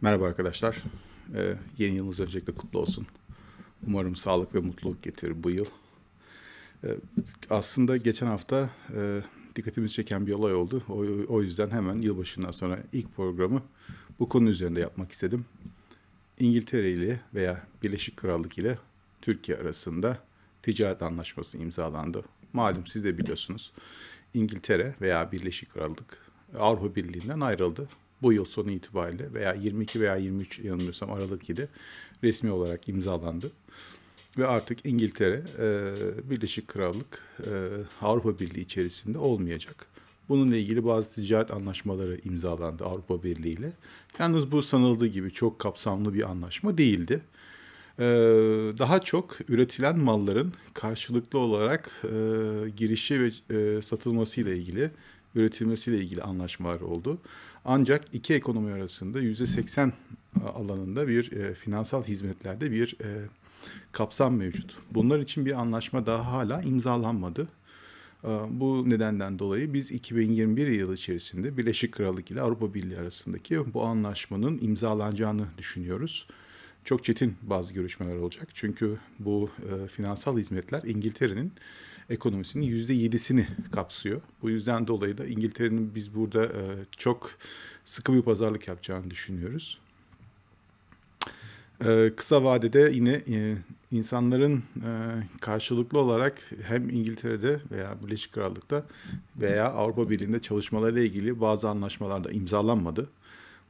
Merhaba arkadaşlar. Ee, yeni yılınız öncelikle kutlu olsun. Umarım sağlık ve mutluluk getirir bu yıl. Ee, aslında geçen hafta e, dikkatimizi çeken bir olay oldu. O, o yüzden hemen yılbaşından sonra ilk programı bu konu üzerinde yapmak istedim. İngiltere ile veya Birleşik Krallık ile Türkiye arasında ticaret anlaşması imzalandı. Malum siz de biliyorsunuz. İngiltere veya Birleşik Krallık Avrupa Birliği'nden ayrıldı bu yıl sonu itibariyle veya 22 veya 23 yanılmıyorsam Aralık 7 resmi olarak imzalandı. Ve artık İngiltere, e, Birleşik Krallık, e, Avrupa Birliği içerisinde olmayacak. Bununla ilgili bazı ticaret anlaşmaları imzalandı Avrupa Birliği ile. Yalnız bu sanıldığı gibi çok kapsamlı bir anlaşma değildi. Ee, daha çok üretilen malların karşılıklı olarak e, girişi ve e, satılması ile ilgili üretilmesiyle ilgili anlaşmalar oldu. Ancak iki ekonomi arasında %80 alanında bir e, finansal hizmetlerde bir e, kapsam mevcut. Bunlar için bir anlaşma daha hala imzalanmadı. E, bu nedenden dolayı biz 2021 yılı içerisinde Birleşik Krallık ile Avrupa Birliği arasındaki bu anlaşmanın imzalanacağını düşünüyoruz. Çok çetin bazı görüşmeler olacak çünkü bu e, finansal hizmetler İngiltere'nin ekonomisinin yüzde yedisini kapsıyor. Bu yüzden dolayı da İngiltere'nin biz burada e, çok sıkı bir pazarlık yapacağını düşünüyoruz. E, kısa vadede yine e, insanların karşılıklı olarak hem İngiltere'de veya Birleşik Krallık'ta veya Avrupa Birliği'nde çalışmalarla ilgili bazı anlaşmalar da imzalanmadı.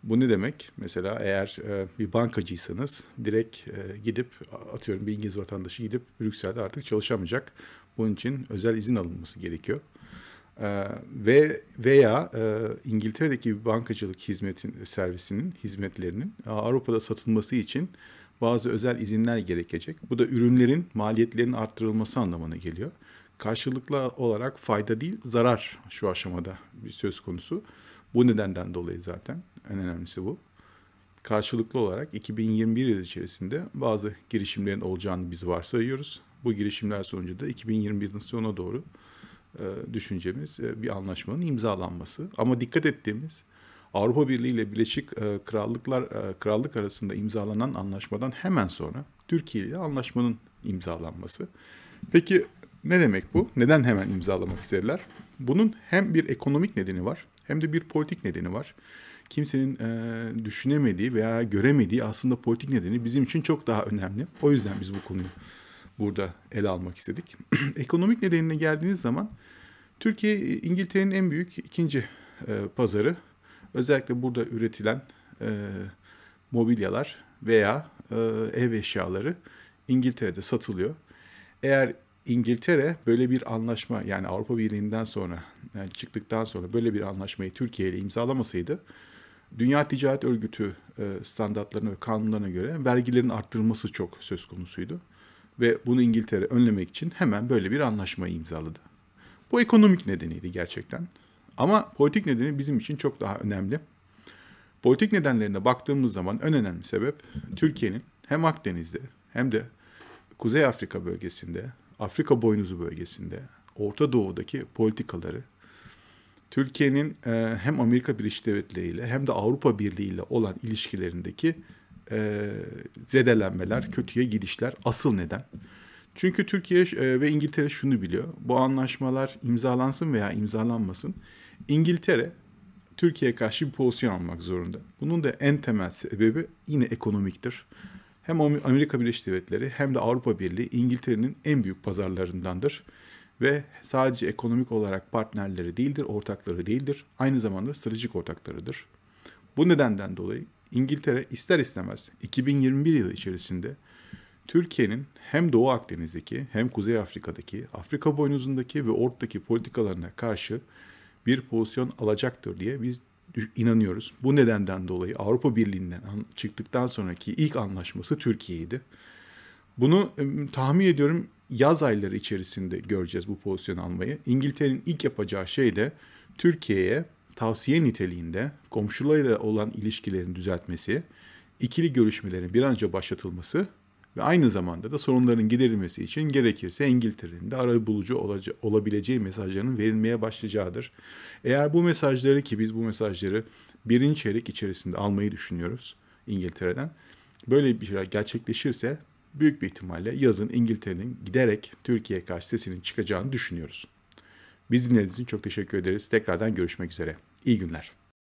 Bu ne demek? Mesela eğer bir bankacıysanız direkt gidip atıyorum bir İngiliz vatandaşı gidip Brüksel'de artık çalışamayacak. Bunun için özel izin alınması gerekiyor. E, ve veya e, İngiltere'deki bir bankacılık hizmetin servisinin hizmetlerinin e, Avrupa'da satılması için bazı özel izinler gerekecek. Bu da ürünlerin maliyetlerinin arttırılması anlamına geliyor. Karşılıklı olarak fayda değil zarar şu aşamada bir söz konusu. Bu nedenden dolayı zaten en önemlisi bu. Karşılıklı olarak 2021 yılı içerisinde bazı girişimlerin olacağını biz varsayıyoruz. Bu girişimler sonucu da 2021'in sonuna doğru e, düşüncemiz e, bir anlaşmanın imzalanması. Ama dikkat ettiğimiz Avrupa Birliği ile Birleşik e, Krallıklar Krallık arasında imzalanan anlaşmadan hemen sonra Türkiye ile anlaşmanın imzalanması. Peki ne demek bu? Neden hemen imzalamak istediler? Bunun hem bir ekonomik nedeni var hem de bir politik nedeni var. Kimsenin e, düşünemediği veya göremediği aslında politik nedeni bizim için çok daha önemli. O yüzden biz bu konuyu burada ele almak istedik. Ekonomik nedenine geldiğiniz zaman Türkiye e, İngiltere'nin en büyük ikinci e, pazarı. Özellikle burada üretilen e, mobilyalar veya e, ev eşyaları İngiltere'de satılıyor. Eğer İngiltere böyle bir anlaşma yani Avrupa Birliği'nden sonra yani e, çıktıktan sonra böyle bir anlaşmayı Türkiye ile imzalamasaydı Dünya Ticaret Örgütü e, standartlarına ve kanunlarına göre vergilerin arttırılması çok söz konusuydu ve bunu İngiltere önlemek için hemen böyle bir anlaşma imzaladı. Bu ekonomik nedeniydi gerçekten. Ama politik nedeni bizim için çok daha önemli. Politik nedenlerine baktığımız zaman en önemli sebep Türkiye'nin hem Akdeniz'de hem de Kuzey Afrika bölgesinde, Afrika boynuzu bölgesinde, Orta Doğu'daki politikaları Türkiye'nin e, hem Amerika Birleşik Devletleri ile hem de Avrupa Birliği ile olan ilişkilerindeki e, zedelenmeler, kötüye gidişler asıl neden. Çünkü Türkiye e, ve İngiltere şunu biliyor. Bu anlaşmalar imzalansın veya imzalanmasın. İngiltere Türkiye'ye karşı bir pozisyon almak zorunda. Bunun da en temel sebebi yine ekonomiktir. Hem Amerika Birleşik Devletleri hem de Avrupa Birliği İngiltere'nin en büyük pazarlarındandır. Ve sadece ekonomik olarak partnerleri değildir, ortakları değildir. Aynı zamanda stratejik ortaklarıdır. Bu nedenden dolayı İngiltere ister istemez 2021 yılı içerisinde Türkiye'nin hem Doğu Akdeniz'deki hem Kuzey Afrika'daki, Afrika boynuzundaki ve ortadaki politikalarına karşı bir pozisyon alacaktır diye biz inanıyoruz. Bu nedenden dolayı Avrupa Birliği'nden çıktıktan sonraki ilk anlaşması Türkiye'ydi. Bunu tahmin ediyorum yaz ayları içerisinde göreceğiz bu pozisyon almayı. İngiltere'nin ilk yapacağı şey de Türkiye'ye tavsiye niteliğinde komşularıyla olan ilişkilerin düzeltmesi, ikili görüşmelerin bir an önce başlatılması ve aynı zamanda da sorunların giderilmesi için gerekirse İngiltere'nin de bulucu olabileceği mesajların verilmeye başlayacağıdır. Eğer bu mesajları ki biz bu mesajları birinci çeyrek içerisinde almayı düşünüyoruz İngiltere'den. Böyle bir şeyler gerçekleşirse büyük bir ihtimalle yazın İngiltere'nin giderek Türkiye'ye karşı sesinin çıkacağını düşünüyoruz. Biz dinlediğiniz için çok teşekkür ederiz. Tekrardan görüşmek üzere. İyi günler.